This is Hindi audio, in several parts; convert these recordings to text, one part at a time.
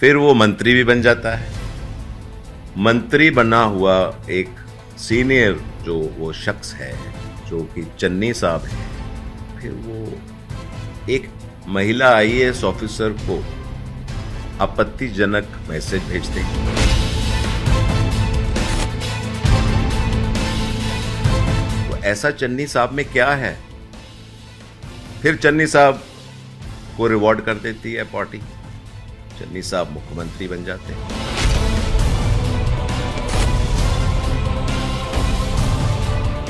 फिर वो मंत्री भी बन जाता है मंत्री बना हुआ एक सीनियर जो वो शख्स है जो कि चन्नी साहब है फिर वो एक महिला आईएएस ऑफिसर को आपत्तिजनक मैसेज भेजते हैं तो ऐसा चन्नी साहब में क्या है फिर चन्नी साहब को रिवॉर्ड कर देती है पार्टी चन्नी साहब मुख्यमंत्री बन जाते हैं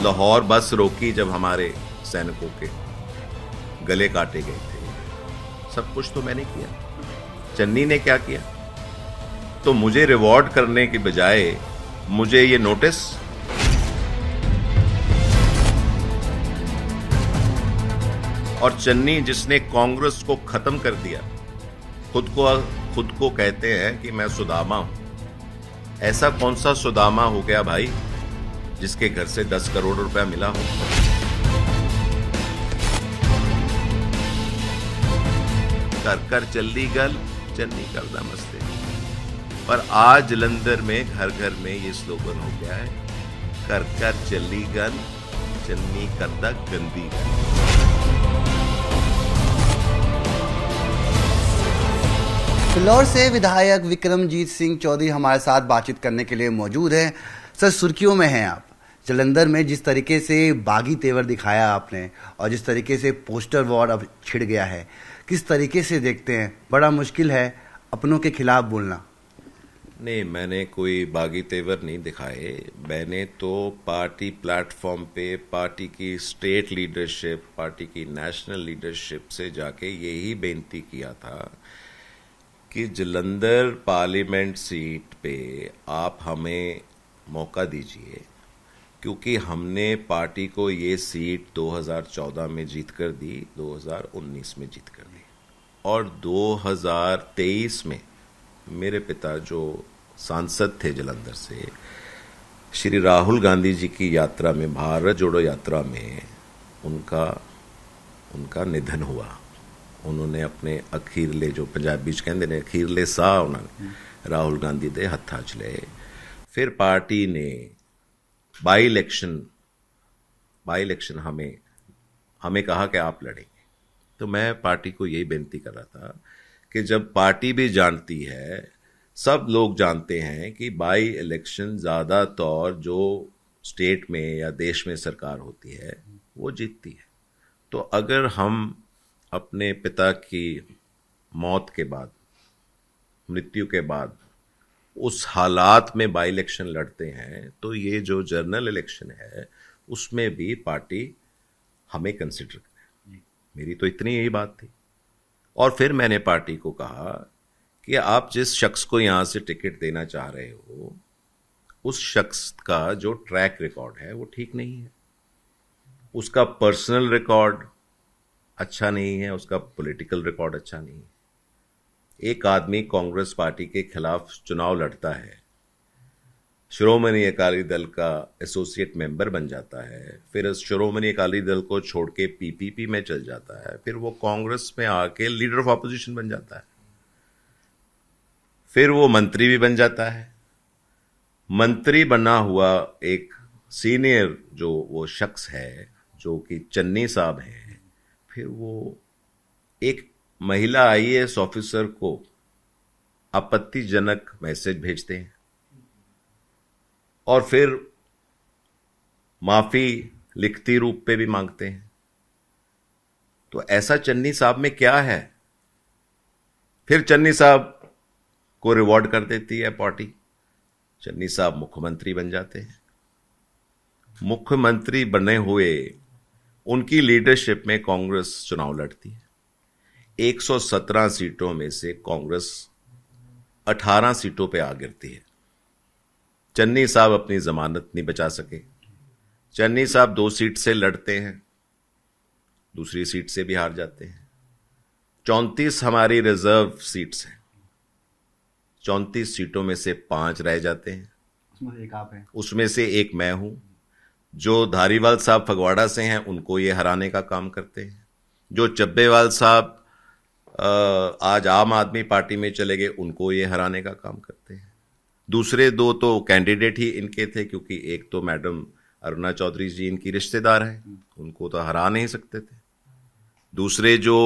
लाहौर बस रोकी जब हमारे सैनिकों के गले काटे गए थे सब कुछ तो मैंने किया चन्नी ने क्या किया तो मुझे रिवॉर्ड करने के बजाय मुझे ये नोटिस और चन्नी जिसने कांग्रेस को खत्म कर दिया खुद को खुद को कहते हैं कि मैं सुदामा हूं ऐसा कौन सा सुदामा हो गया भाई जिसके घर से दस करोड़ रुपया मिला हो कर कर चल्ली गल चन्नी करदा नमस्ते पर आज जलंधर में घर घर में ये स्लोगन हो गया है कर कर चल्ली गल चन्नी करदा गंदी गल सिलौर से विधायक विक्रमजीत सिंह चौधरी हमारे साथ बातचीत करने के लिए मौजूद हैं सर सुर्खियों में हैं आप जलंधर में जिस तरीके से बागी तेवर दिखाया आपने और जिस तरीके से पोस्टर वॉर अब छिड़ गया है किस तरीके से देखते हैं बड़ा मुश्किल है अपनों के खिलाफ बोलना नहीं मैंने कोई बागी तेवर नहीं दिखाए मैंने तो पार्टी प्लेटफॉर्म पे पार्टी की स्टेट लीडरशिप पार्टी की नेशनल लीडरशिप से जाके यही बेनती किया था कि जलंधर पार्लियामेंट सीट पे आप हमें मौका दीजिए क्योंकि हमने पार्टी को ये सीट 2014 में जीत कर दी 2019 में जीत कर दी और 2023 में मेरे पिता जो सांसद थे जलंधर से श्री राहुल गांधी जी की यात्रा में भारत जोड़ो यात्रा में उनका उनका निधन हुआ उन्होंने अपने अखीरले जो पंजाबी कहें अखीरले ਕਹਿੰਦੇ उन्होंने राहुल गांधी के ਨੇ च ले फिर पार्टी ने बाई इलेक्शन बाई इलेक्शन हमें हमें कहा कि आप लड़ेंगे तो मैं पार्टी को यही बेनती कर रहा था कि जब पार्टी भी जानती है सब लोग जानते हैं कि बाई इलेक्शन तौर जो स्टेट में या देश में सरकार होती है वो जीतती है तो अगर हम अपने पिता की मौत के बाद मृत्यु के बाद उस हालात में बाई इलेक्शन लड़ते हैं तो ये जो जनरल इलेक्शन है उसमें भी पार्टी हमें कंसिडर करें मेरी तो इतनी यही बात थी और फिर मैंने पार्टी को कहा कि आप जिस शख्स को यहाँ से टिकट देना चाह रहे हो उस शख्स का जो ट्रैक रिकॉर्ड है वो ठीक नहीं है उसका पर्सनल रिकॉर्ड अच्छा नहीं है उसका पॉलिटिकल रिकॉर्ड अच्छा नहीं है एक आदमी कांग्रेस पार्टी के खिलाफ चुनाव लड़ता है श्रोमणी अकाली दल का एसोसिएट मेंबर बन जाता है फिर श्रोमणी अकाली दल को छोड़ के पीपीपी में चल जाता है फिर वो कांग्रेस में आके लीडर ऑफ अपोजिशन बन जाता है फिर वो मंत्री भी बन जाता है मंत्री बना हुआ एक सीनियर जो वो शख्स है जो कि चन्नी साहब हैं फिर वो एक महिला एस ऑफिसर को आपत्तिजनक मैसेज भेजते हैं और फिर माफी लिखती रूप पे भी मांगते हैं तो ऐसा चन्नी साहब में क्या है फिर चन्नी साहब को रिवॉर्ड कर देती है पार्टी चन्नी साहब मुख्यमंत्री बन जाते हैं मुख्यमंत्री बने हुए उनकी लीडरशिप में कांग्रेस चुनाव लड़ती है 117 सीटों में से कांग्रेस 18 सीटों पे आ गिरती है चन्नी साहब अपनी जमानत नहीं बचा सके चन्नी साहब दो सीट से लड़ते हैं दूसरी सीट से भी हार जाते हैं चौंतीस हमारी रिजर्व सीट्स हैं चौंतीस सीटों में से पांच रह जाते हैं उसमें से एक मैं हूं जो धारीवाल साहब फगवाड़ा से हैं उनको ये हराने का काम करते हैं जो चब्बेवाल साहब आज आम आदमी पार्टी में चले गए उनको ये हराने का काम करते हैं दूसरे दो तो कैंडिडेट ही इनके थे क्योंकि एक तो मैडम अरुणा चौधरी जी इनकी रिश्तेदार हैं उनको तो हरा नहीं सकते थे दूसरे जो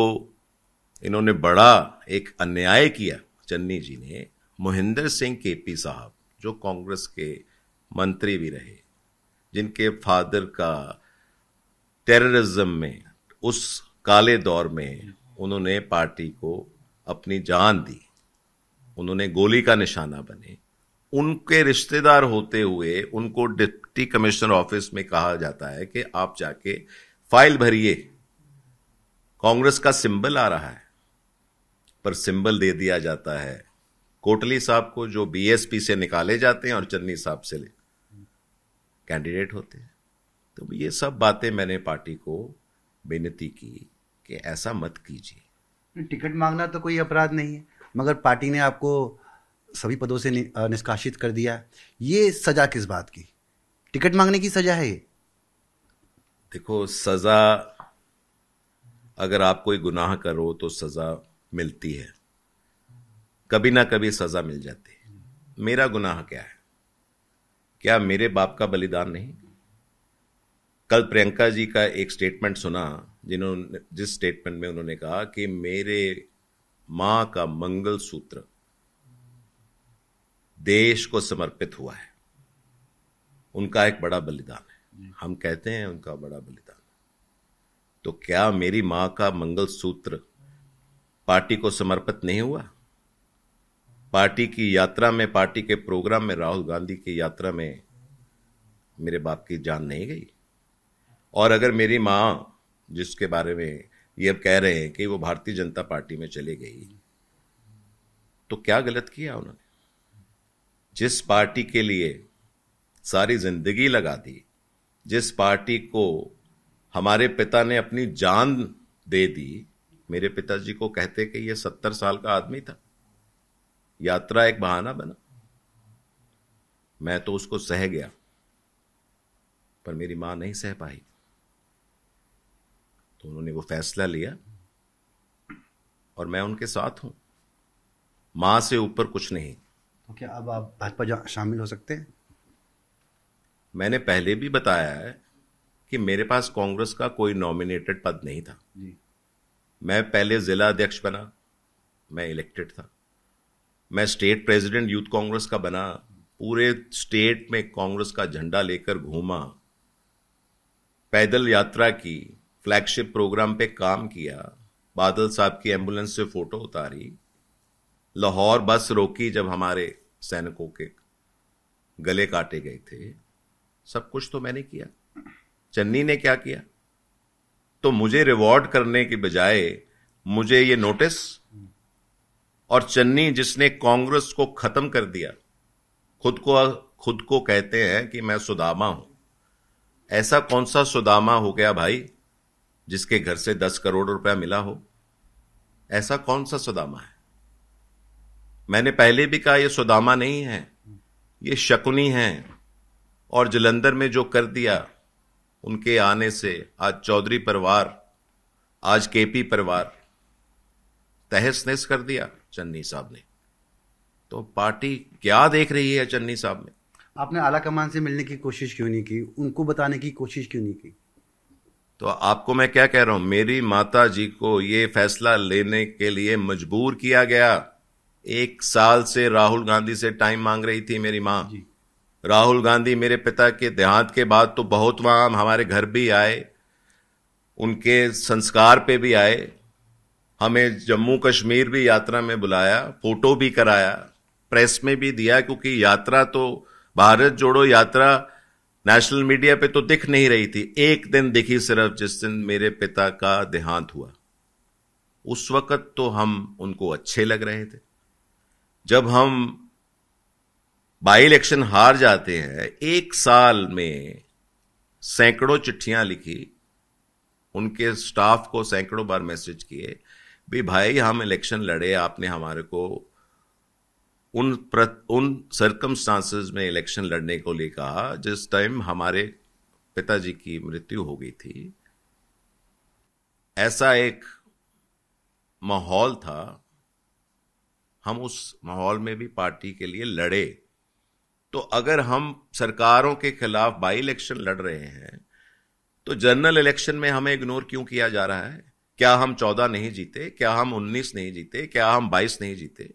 इन्होंने बड़ा एक अन्याय किया चन्नी जी ने मोहिंदर सिंह केपी साहब जो कांग्रेस के मंत्री भी रहे जिनके फादर का टेररिज्म में उस काले दौर में उन्होंने पार्टी को अपनी जान दी उन्होंने गोली का निशाना बने उनके रिश्तेदार होते हुए उनको डिप्टी कमिश्नर ऑफिस में कहा जाता है कि आप जाके फाइल भरिए कांग्रेस का सिंबल आ रहा है पर सिंबल दे दिया जाता है कोटली साहब को जो बीएसपी से निकाले जाते हैं और चन्नी साहब से ले कैंडिडेट होते हैं तो ये सब बातें मैंने पार्टी को बेनती की कि ऐसा मत कीजिए टिकट मांगना तो कोई अपराध नहीं है मगर पार्टी ने आपको सभी पदों से निष्कासित कर दिया ये सजा किस बात की टिकट मांगने की सजा है ये देखो सजा अगर आप कोई गुनाह करो तो सजा मिलती है कभी ना कभी सजा मिल जाती है मेरा गुनाह क्या है क्या मेरे बाप का बलिदान नहीं कल प्रियंका जी का एक स्टेटमेंट सुना जिन्होंने जिस स्टेटमेंट में उन्होंने कहा कि मेरे मां का मंगल सूत्र देश को समर्पित हुआ है उनका एक बड़ा बलिदान है हम कहते हैं उनका बड़ा बलिदान तो क्या मेरी मां का मंगल सूत्र पार्टी को समर्पित नहीं हुआ पार्टी की यात्रा में पार्टी के प्रोग्राम में राहुल गांधी की यात्रा में मेरे बाप की जान नहीं गई और अगर मेरी माँ जिसके बारे में ये अब कह रहे हैं कि वो भारतीय जनता पार्टी में चली गई तो क्या गलत किया उन्होंने जिस पार्टी के लिए सारी जिंदगी लगा दी जिस पार्टी को हमारे पिता ने अपनी जान दे दी मेरे पिताजी को कहते कि ये सत्तर साल का आदमी था यात्रा एक बहाना बना मैं तो उसको सह गया पर मेरी मां नहीं सह पाई तो उन्होंने वो फैसला लिया और मैं उनके साथ हूं मां से ऊपर कुछ नहीं तो क्या अब आप भाजपा शामिल हो सकते हैं मैंने पहले भी बताया है कि मेरे पास कांग्रेस का कोई नॉमिनेटेड पद नहीं था जी। मैं पहले जिला अध्यक्ष बना मैं इलेक्टेड था मैं स्टेट प्रेसिडेंट यूथ कांग्रेस का बना पूरे स्टेट में कांग्रेस का झंडा लेकर घूमा पैदल यात्रा की फ्लैगशिप प्रोग्राम पे काम किया बादल साहब की एम्बुलेंस से फोटो उतारी लाहौर बस रोकी जब हमारे सैनिकों के गले काटे गए थे सब कुछ तो मैंने किया चन्नी ने क्या किया तो मुझे रिवॉर्ड करने के बजाय मुझे ये नोटिस और चन्नी जिसने कांग्रेस को खत्म कर दिया खुद को खुद को कहते हैं कि मैं सुदामा हूं ऐसा कौन सा सुदामा हो गया भाई जिसके घर से दस करोड़ रुपया मिला हो ऐसा कौन सा सुदामा है मैंने पहले भी कहा यह सुदामा नहीं है ये शकुनी है और जलंधर में जो कर दिया उनके आने से आज चौधरी परिवार आज केपी परिवार तहस नहस कर दिया चन्नी साहब ने तो पार्टी क्या देख रही है चन्नी साहब में आपने आला कमान से मिलने की कोशिश क्यों नहीं की उनको बताने की कोशिश क्यों नहीं की तो आपको मैं क्या कह रहा हूं मेरी माता जी को ये फैसला लेने के लिए मजबूर किया गया एक साल से राहुल गांधी से टाइम मांग रही थी मेरी माँ राहुल गांधी मेरे पिता के देहांत के बाद तो बहुत वहां हमारे घर भी आए उनके संस्कार पे भी आए हमें जम्मू कश्मीर भी यात्रा में बुलाया फोटो भी कराया प्रेस में भी दिया क्योंकि यात्रा तो भारत जोड़ो यात्रा नेशनल मीडिया पे तो दिख नहीं रही थी एक दिन दिखी सिर्फ जिस दिन मेरे पिता का देहांत हुआ उस वक्त तो हम उनको अच्छे लग रहे थे जब हम बाई इलेक्शन हार जाते हैं एक साल में सैकड़ों चिट्ठियां लिखी उनके स्टाफ को सैकड़ों बार मैसेज किए भी भाई हम इलेक्शन लड़े आपने हमारे को उन प्र उन सर्कमस्टांसेस में इलेक्शन लड़ने को ले कहा जिस टाइम हमारे पिताजी की मृत्यु हो गई थी ऐसा एक माहौल था हम उस माहौल में भी पार्टी के लिए लड़े तो अगर हम सरकारों के खिलाफ बाई इलेक्शन लड़ रहे हैं तो जनरल इलेक्शन में हमें इग्नोर क्यों किया जा रहा है क्या हम चौदह नहीं जीते क्या हम उन्नीस नहीं जीते क्या हम बाईस नहीं जीते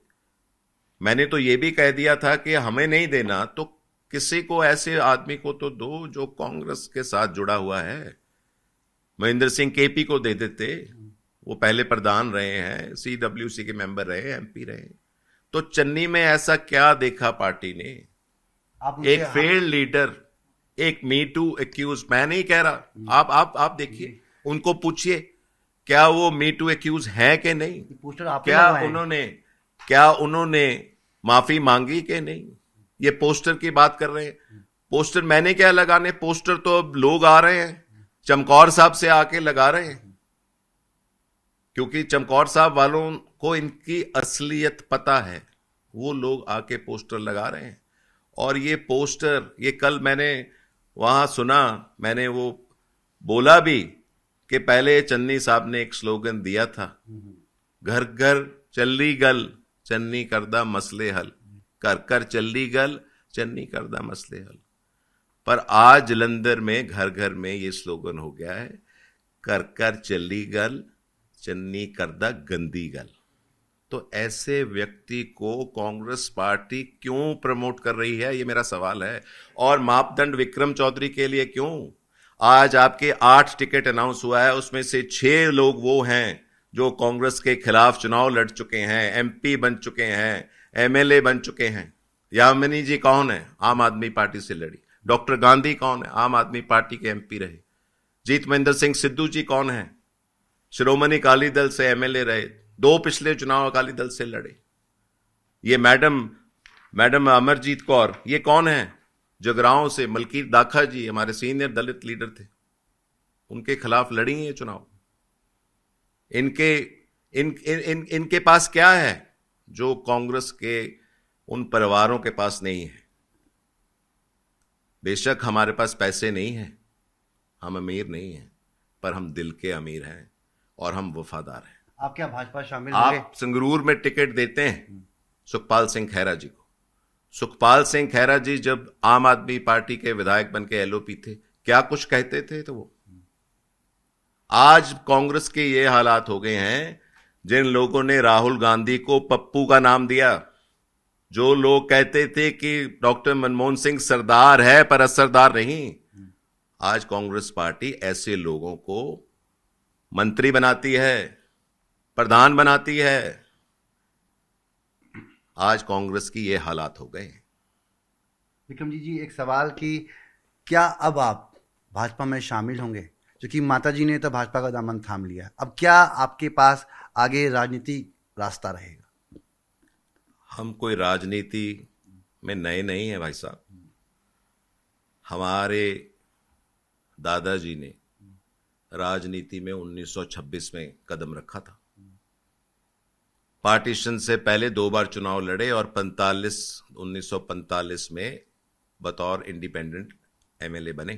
मैंने तो ये भी कह दिया था कि हमें नहीं देना तो किसी को ऐसे आदमी को तो दो जो कांग्रेस के साथ जुड़ा हुआ है महेंद्र सिंह केपी को दे देते वो पहले प्रधान रहे हैं सीडब्ल्यूसी के मेंबर रहे एमपी रहे तो चन्नी में ऐसा क्या देखा पार्टी ने एक फेल्ड लीडर एक मी टू एक्यूज मैं नहीं कह रहा आप आप आप देखिए उनको पूछिए क्या वो मी टू एक्यूज हैं कि नहीं क्या उन्होंने क्या उन्होंने माफी मांगी कि नहीं ये पोस्टर की बात कर रहे हैं पोस्टर मैंने क्या लगाने पोस्टर तो अब लोग आ रहे हैं चमकौर साहब से आके लगा रहे हैं क्योंकि चमकौर साहब वालों को इनकी असलियत पता है वो लोग आके पोस्टर लगा रहे हैं और ये पोस्टर ये कल मैंने वहां सुना मैंने वो बोला भी कि पहले चन्नी साहब ने एक स्लोगन दिया था घर घर चल्ली गल चन्नी करदा मसले हल कर कर चल्ली गल चन्नी करदा मसले हल पर आज जलंधर में घर घर में ये स्लोगन हो गया है कर कर चली गल चन्नी करदा गंदी गल तो ऐसे व्यक्ति को कांग्रेस पार्टी क्यों प्रमोट कर रही है ये मेरा सवाल है और मापदंड विक्रम चौधरी के लिए क्यों आज आपके आठ टिकट अनाउंस हुआ है उसमें से छह लोग वो हैं जो कांग्रेस के खिलाफ चुनाव लड़ चुके हैं एमपी बन चुके हैं एमएलए बन चुके हैं यामिनी जी कौन है आम आदमी पार्टी से लड़ी डॉक्टर गांधी कौन है आम आदमी पार्टी के एमपी रहे जीत महेंद्र सिंह सिद्धू जी कौन है शिरोमणि अकाली दल से एमएलए रहे दो पिछले चुनाव अकाली दल से लड़े ये मैडम मैडम अमरजीत कौर ये कौन है जगराओं से मलकीर दाखा जी हमारे सीनियर दलित लीडर थे उनके खिलाफ लड़ी ये चुनाव इनके इन, इन, इन इनके पास क्या है जो कांग्रेस के उन परिवारों के पास नहीं है बेशक हमारे पास पैसे नहीं हैं हम अमीर नहीं हैं पर हम दिल के अमीर हैं और हम वफादार हैं आप क्या भाजपा शामिल आप संगरूर में टिकट देते हैं सुखपाल सिंह खैरा जी को सुखपाल सिंह खैरा जी जब आम आदमी पार्टी के विधायक बन के एलओपी थे क्या कुछ कहते थे तो वो आज कांग्रेस के ये हालात हो गए हैं जिन लोगों ने राहुल गांधी को पप्पू का नाम दिया जो लोग कहते थे कि डॉक्टर मनमोहन सिंह सरदार है पर असरदार नहीं आज कांग्रेस पार्टी ऐसे लोगों को मंत्री बनाती है प्रधान बनाती है आज कांग्रेस की ये हालात हो गए हैं विक्रम जी जी एक सवाल कि क्या अब आप भाजपा में शामिल होंगे क्योंकि माता जी ने तो भाजपा का दामन थाम लिया अब क्या आपके पास आगे राजनीति रास्ता रहेगा हम कोई राजनीति में नए नहीं है भाई साहब हमारे दादाजी ने राजनीति में 1926 में कदम रखा था पार्टीशन से पहले दो बार चुनाव लड़े और 45 1945 में बतौर इंडिपेंडेंट एमएलए बने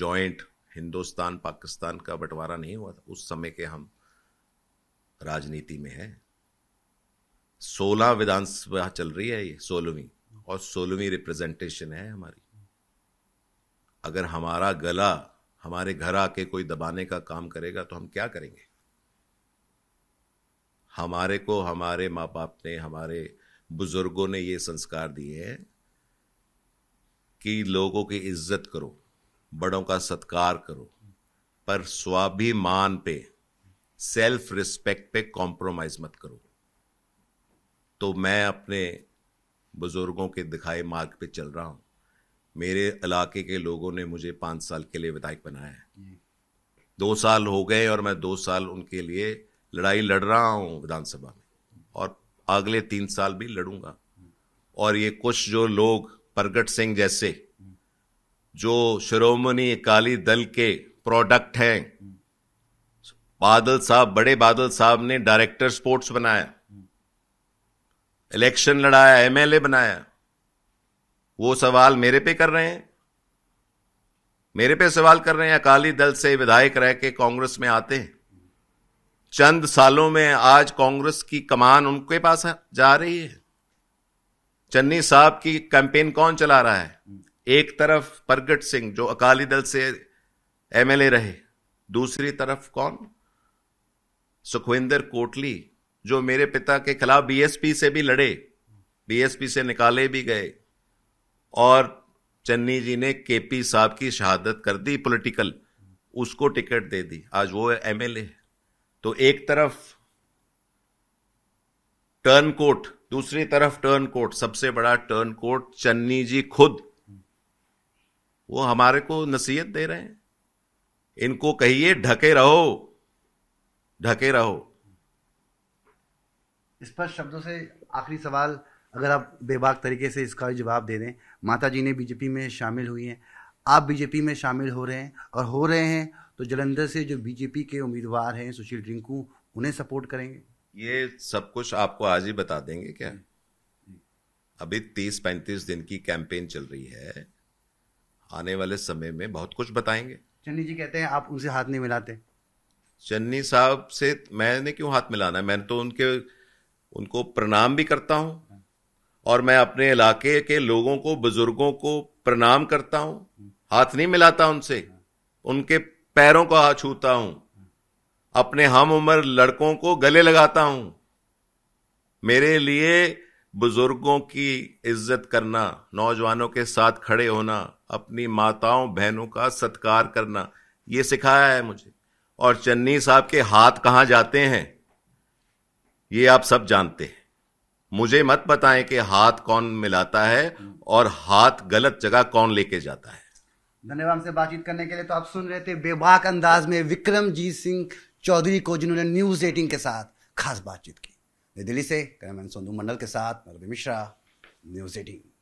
जॉइंट हिंदुस्तान पाकिस्तान का बंटवारा नहीं हुआ था उस समय के हम राजनीति में हैं सोलह विधानसभा चल रही है ये सोलहवीं और सोलहवीं रिप्रेजेंटेशन है हमारी अगर हमारा गला हमारे घर आके कोई दबाने का काम करेगा तो हम क्या करेंगे हमारे को हमारे माँ बाप ने हमारे बुजुर्गों ने ये संस्कार दिए हैं कि लोगों की इज्जत करो बड़ों का सत्कार करो पर स्वाभिमान पे सेल्फ रिस्पेक्ट पे कॉम्प्रोमाइज मत करो तो मैं अपने बुज़ुर्गों के दिखाए मार्ग पे चल रहा हूं मेरे इलाके के लोगों ने मुझे पांच साल के लिए विधायक बनाया है दो साल हो गए और मैं दो साल उनके लिए लड़ाई लड़ रहा हूँ विधानसभा में और अगले तीन साल भी लड़ूंगा और ये कुछ जो लोग प्रगट सिंह जैसे जो श्रोमणी अकाली दल के प्रोडक्ट हैं बादल साहब बड़े बादल साहब ने डायरेक्टर स्पोर्ट्स बनाया इलेक्शन लड़ाया एमएलए बनाया वो सवाल मेरे पे कर रहे हैं मेरे पे सवाल कर रहे हैं अकाली दल से विधायक रह के कांग्रेस में आते हैं चंद सालों में आज कांग्रेस की कमान उनके पास जा रही है चन्नी साहब की कैंपेन कौन चला रहा है एक तरफ प्रगट सिंह जो अकाली दल से एमएलए रहे दूसरी तरफ कौन सुखविंदर कोटली जो मेरे पिता के खिलाफ बीएसपी से भी लड़े बीएसपी से निकाले भी गए और चन्नी जी ने केपी साहब की शहादत कर दी पॉलिटिकल उसको टिकट दे दी आज वो एमएलए है तो एक तरफ टर्न कोट दूसरी तरफ टर्न कोट सबसे बड़ा टर्न कोट चन्नी जी खुद वो हमारे को नसीहत दे रहे हैं इनको कहिए ढके रहो ढके रहो स्पष्ट शब्दों से आखिरी सवाल अगर आप बेबाक तरीके से इसका जवाब दे दें माता जी ने बीजेपी में शामिल हुई हैं आप बीजेपी में शामिल हो रहे हैं और हो रहे हैं तो जलंधर से जो बीजेपी के उम्मीदवार हैं सुशील रिंकू उन्हें सपोर्ट करेंगे ये सब कुछ आपको आज ही बता देंगे क्या अभी तीस पैंतीस दिन की कैंपेन चल रही है आने वाले समय में बहुत कुछ बताएंगे चन्नी जी कहते हैं आप उनसे हाथ नहीं मिलाते चन्नी साहब से मैंने क्यों हाथ मिलाना है मैंने तो उनके उनको प्रणाम भी करता हूं हाँ। और मैं अपने इलाके के लोगों को बुजुर्गों को प्रणाम करता हूं हाँ। हाथ नहीं मिलाता उनसे हाँ। उनके पैरों को छूता हूं अपने हम उम्र लड़कों को गले लगाता हूं मेरे लिए बुजुर्गों की इज्जत करना नौजवानों के साथ खड़े होना अपनी माताओं बहनों का सत्कार करना ये सिखाया है मुझे और चन्नी साहब के हाथ कहाँ जाते हैं ये आप सब जानते हैं मुझे मत बताएं कि हाथ कौन मिलाता है और हाथ गलत जगह कौन लेके जाता है धन्यवाद से बातचीत करने के लिए तो आप सुन रहे थे बेबाक अंदाज में विक्रमजीत सिंह चौधरी को जिन्होंने न्यूज एटीन के साथ खास बातचीत की दिल्ली से कैमरमैन सोनू मंडल के साथ मिश्रा न्यूज एटीन